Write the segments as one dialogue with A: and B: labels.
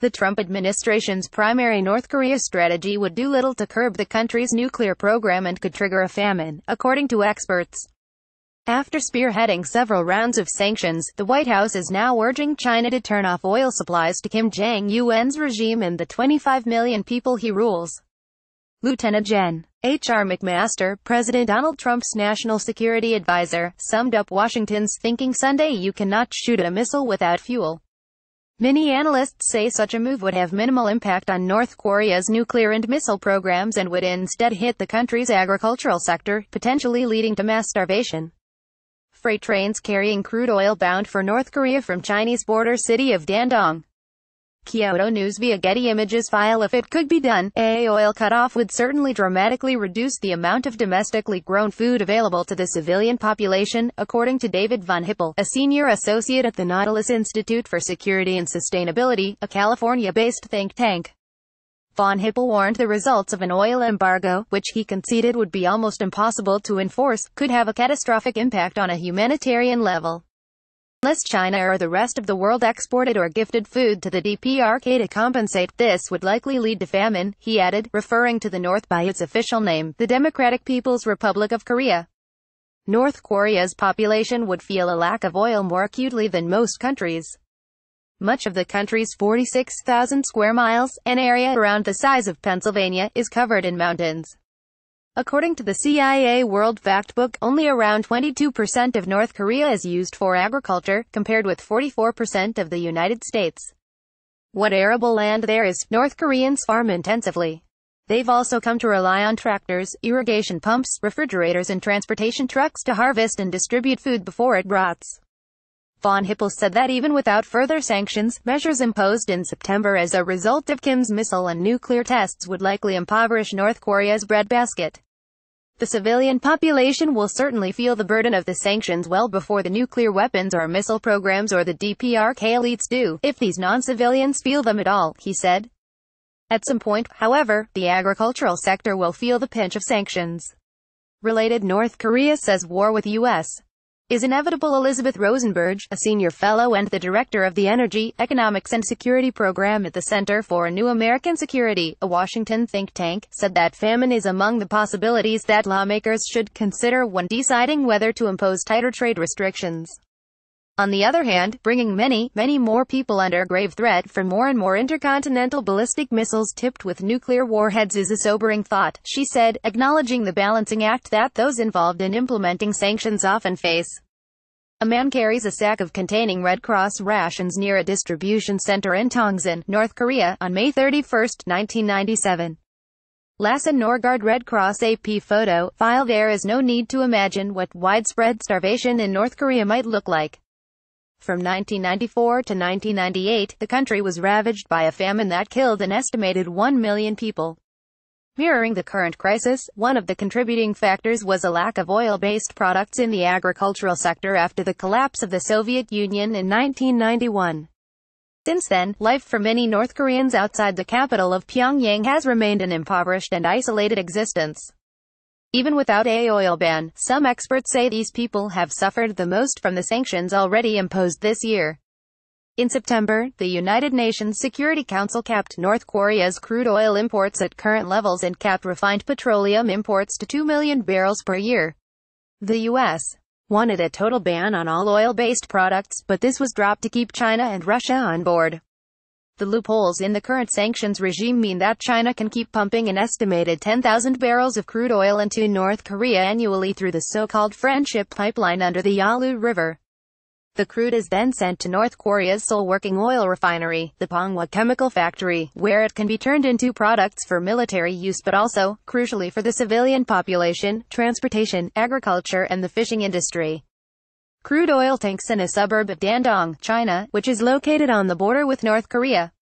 A: The Trump administration's primary North Korea strategy would do little to curb the country's nuclear program and could trigger a famine, according to experts. After spearheading several rounds of sanctions, the White House is now urging China to turn off oil supplies to Kim Jong-un's regime and the 25 million people he rules. Lieutenant Gen. H.R. McMaster, President Donald Trump's national security advisor, summed up Washington's thinking Sunday you cannot shoot a missile without fuel. Many analysts say such a move would have minimal impact on North Korea's nuclear and missile programs and would instead hit the country's agricultural sector, potentially leading to mass starvation. Freight trains carrying crude oil bound for North Korea from Chinese border city of Dandong Kyoto News via Getty Images file if it could be done, a oil cutoff would certainly dramatically reduce the amount of domestically grown food available to the civilian population, according to David Von Hippel, a senior associate at the Nautilus Institute for Security and Sustainability, a California-based think tank. Von Hippel warned the results of an oil embargo, which he conceded would be almost impossible to enforce, could have a catastrophic impact on a humanitarian level. Unless China or the rest of the world exported or gifted food to the DPRK to compensate, this would likely lead to famine, he added, referring to the North by its official name, the Democratic People's Republic of Korea. North Korea's population would feel a lack of oil more acutely than most countries. Much of the country's 46,000 square miles, an area around the size of Pennsylvania, is covered in mountains. According to the CIA World Factbook, only around 22% of North Korea is used for agriculture, compared with 44% of the United States. What arable land there is, North Koreans farm intensively. They've also come to rely on tractors, irrigation pumps, refrigerators and transportation trucks to harvest and distribute food before it rots. Von Hippel said that even without further sanctions, measures imposed in September as a result of Kim's missile and nuclear tests would likely impoverish North Korea's breadbasket. The civilian population will certainly feel the burden of the sanctions well before the nuclear weapons or missile programs or the DPRK elites do, if these non-civilians feel them at all, he said. At some point, however, the agricultural sector will feel the pinch of sanctions. Related North Korea says war with U.S is inevitable. Elizabeth Rosenberg, a senior fellow and the director of the Energy, Economics and Security Program at the Center for a New American Security, a Washington think tank, said that famine is among the possibilities that lawmakers should consider when deciding whether to impose tighter trade restrictions. On the other hand, bringing many, many more people under grave threat from more and more intercontinental ballistic missiles tipped with nuclear warheads is a sobering thought, she said, acknowledging the balancing act that those involved in implementing sanctions often face. A man carries a sack of containing Red Cross rations near a distribution center in Tongsin, North Korea, on May 31, 1997. Lassen Norgard Red Cross AP photo, file There is no need to imagine what widespread starvation in North Korea might look like. From 1994 to 1998, the country was ravaged by a famine that killed an estimated 1 million people. Mirroring the current crisis, one of the contributing factors was a lack of oil-based products in the agricultural sector after the collapse of the Soviet Union in 1991. Since then, life for many North Koreans outside the capital of Pyongyang has remained an impoverished and isolated existence. Even without a oil ban, some experts say these people have suffered the most from the sanctions already imposed this year. In September, the United Nations Security Council capped North Korea's crude oil imports at current levels and capped refined petroleum imports to 2 million barrels per year. The U.S. wanted a total ban on all oil-based products, but this was dropped to keep China and Russia on board. The loopholes in the current sanctions regime mean that China can keep pumping an estimated 10,000 barrels of crude oil into North Korea annually through the so-called Friendship Pipeline under the Yalu River. The crude is then sent to North Korea's sole working oil refinery, the Pongwa Chemical Factory, where it can be turned into products for military use but also, crucially for the civilian population, transportation, agriculture and the fishing industry crude oil tanks in a suburb of Dandong, China, which is located on the border with North Korea.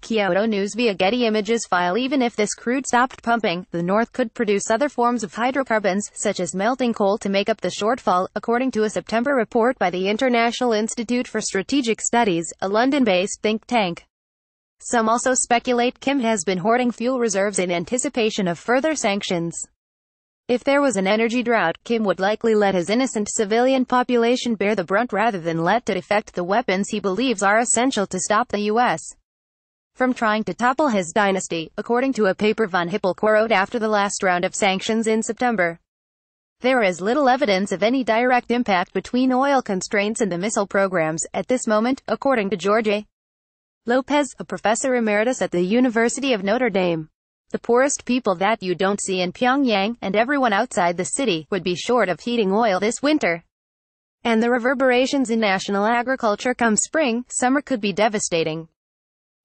A: Kyoto News via Getty Images file Even if this crude stopped pumping, the North could produce other forms of hydrocarbons, such as melting coal to make up the shortfall, according to a September report by the International Institute for Strategic Studies, a London-based think tank. Some also speculate Kim has been hoarding fuel reserves in anticipation of further sanctions. If there was an energy drought, Kim would likely let his innocent civilian population bear the brunt rather than let it affect the weapons he believes are essential to stop the U.S. from trying to topple his dynasty, according to a paper von Hippel quoted after the last round of sanctions in September. There is little evidence of any direct impact between oil constraints and the missile programs, at this moment, according to George A. Lopez, a professor emeritus at the University of Notre Dame. The poorest people that you don't see in Pyongyang, and everyone outside the city, would be short of heating oil this winter. And the reverberations in national agriculture come spring, summer could be devastating.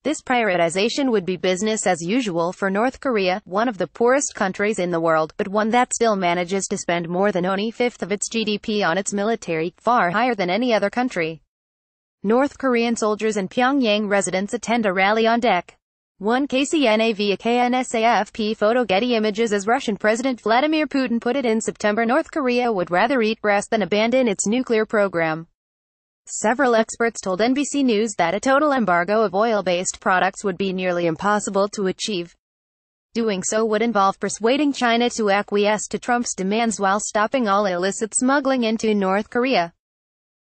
A: This prioritization would be business as usual for North Korea, one of the poorest countries in the world, but one that still manages to spend more than only fifth of its GDP on its military, far higher than any other country. North Korean soldiers and Pyongyang residents attend a rally on deck. 1 KCNAV KNSAFP photo Getty Images As Russian President Vladimir Putin put it in September North Korea would rather eat grass than abandon its nuclear program. Several experts told NBC News that a total embargo of oil-based products would be nearly impossible to achieve. Doing so would involve persuading China to acquiesce to Trump's demands while stopping all illicit smuggling into North Korea.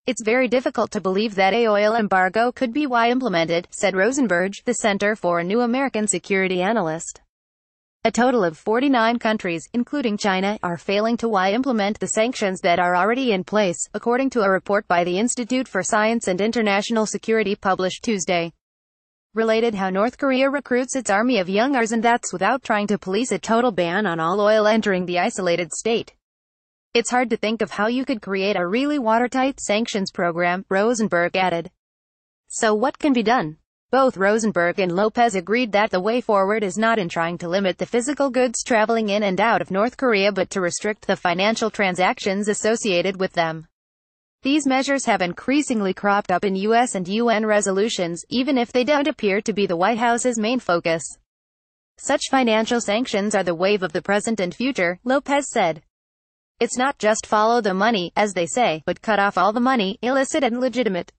A: It's very difficult to believe that a oil embargo could be why implemented, said Rosenberg, the Center for a New American Security Analyst. A total of 49 countries, including China, are failing to why implement the sanctions that are already in place, according to a report by the Institute for Science and International Security published Tuesday related how North Korea recruits its army of young and that's without trying to police a total ban on all oil entering the isolated state. It's hard to think of how you could create a really watertight sanctions program, Rosenberg added. So what can be done? Both Rosenberg and Lopez agreed that the way forward is not in trying to limit the physical goods traveling in and out of North Korea but to restrict the financial transactions associated with them. These measures have increasingly cropped up in U.S. and UN resolutions, even if they don't appear to be the White House's main focus. Such financial sanctions are the wave of the present and future, Lopez said. It's not just follow the money, as they say, but cut off all the money, illicit and legitimate.